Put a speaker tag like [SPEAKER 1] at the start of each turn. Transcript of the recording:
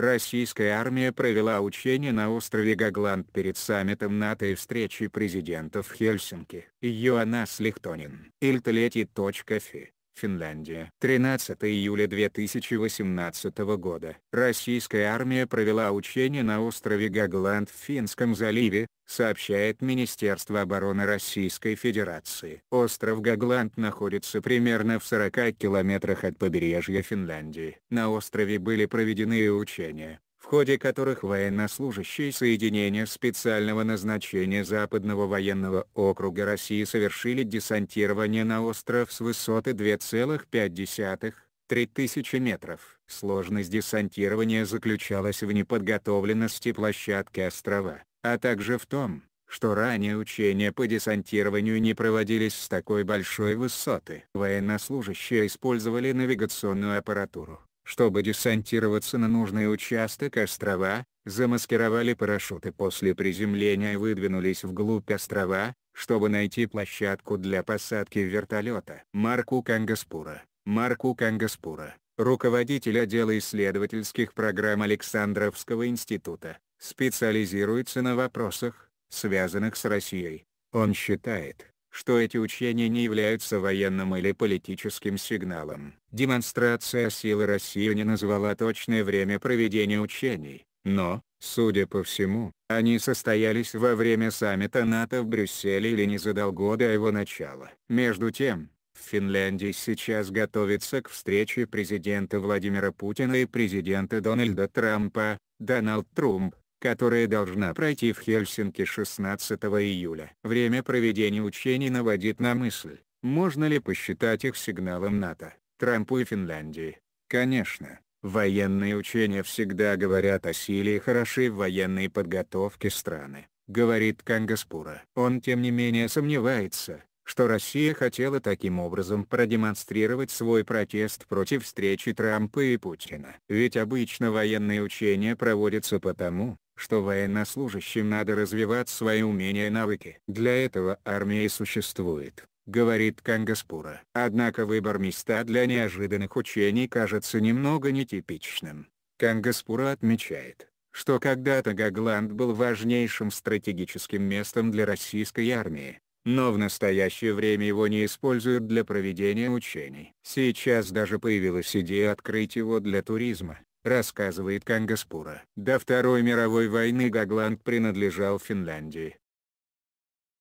[SPEAKER 1] Российская армия провела учения на острове Гагланд перед саммитом НАТО и встречей президентов в Хельсинки. Йоанна Слихтонин, Ильтолети.фи Финляндия. 13 июля 2018 года. Российская армия провела учения на острове Гагланд в Финском заливе, сообщает Министерство обороны Российской Федерации. Остров Гагланд находится примерно в 40 километрах от побережья Финляндии. На острове были проведены учения, в ходе которых военнослужащие соединения специального назначения Западного военного округа России совершили десантирование на остров с высоты 2,5-3000 метров. Сложность десантирования заключалась в неподготовленности площадки острова, а также в том, что ранее учения по десантированию не проводились с такой большой высоты. Военнослужащие использовали навигационную аппаратуру, чтобы десантироваться на нужный участок острова, замаскировали парашюты после приземления и выдвинулись вглубь острова, чтобы найти площадку для посадки вертолета. Марку Кангаспура. Марку Кангаспура, руководитель отдела исследовательских программ Александровского института, специализируется на вопросах, связанных с Россией. Он считает, что эти учения не являются военным или политическим сигналом. Демонстрация силы России не назвала точное время проведения учений, но, судя по всему, они состоялись во время саммита НАТО в Брюсселе или незадолго до его начала. Между тем, в Финляндии сейчас готовится к встрече президента Владимира Путина и президента Дональда Трампа, Дональд Трумп, которая должна пройти в Хельсинки 16 июля. Время проведения учений наводит на мысль, можно ли посчитать их сигналом НАТО, Трампу и Финляндии. Конечно, военные учения всегда говорят о силе и хорошей военной подготовке страны, говорит Кангаспура. Он тем не менее сомневается, что Россия хотела таким образом продемонстрировать свой протест против встречи Трампа и Путина. Ведь обычно военные учения проводятся потому, что военнослужащим надо развивать свои умения и навыки. Для этого армия и существует, говорит Кангаспура. Однако выбор места для неожиданных учений кажется немного нетипичным. Кангаспура отмечает, что когда-то Гогланд был важнейшим стратегическим местом для российской армии, но в настоящее время его не используют для проведения учений. Сейчас даже появилась идея открыть его для туризма рассказывает Кангаспура. До Второй мировой войны Гагланд принадлежал Финляндии,